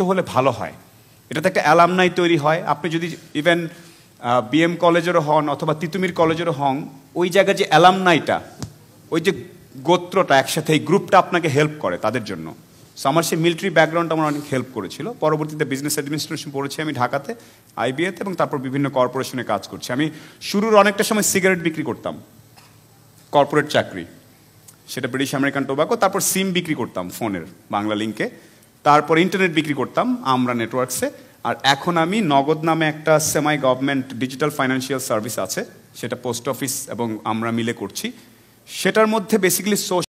তো হলে ভালো হয় এটাতে একটা অ্যালামনাই তৈরি হয় আপনি যদি ইভেন বিএম কলেজেরও হন অথবা তিতুমির কলেজেরও হন ওই জায়গায় যে অ্যালামনাইটা ওই যে গোত্রটা একসাথে এই গ্রুপটা আপনাকে হেল্প করে তাদের জন্য সো আমার সেই মিলিটারি ব্যাকগ্রাউন্ড আমার অনেক হেল্প করেছিল পরবর্তীতে বিজনেস অ্যাডমিনিস্ট্রেশন পড়েছি আমি ঢাকাতে আইবিএতে এবং তারপর বিভিন্ন কর্পোরেশনে কাজ করছি আমি শুরুর অনেকটা সময় সিগারেট বিক্রি করতাম কর্পোরেট চাকরি সেটা ব্রিটিশ আমেরিকান টোবাকো তারপর সিম বিক্রি করতাম ফোনের বাংলা লিঙ্কে তারপর ইন্টারনেট বিক্রি করতাম আমরা নেটওয়ার্কসে আর এখন আমি নগদ নামে একটা semi government digital financial service আছে সেটা পোস্ট অফিস এবং আমরা মিলে করছি সেটার মধ্যে বেসিক্যালি সোশ্যাল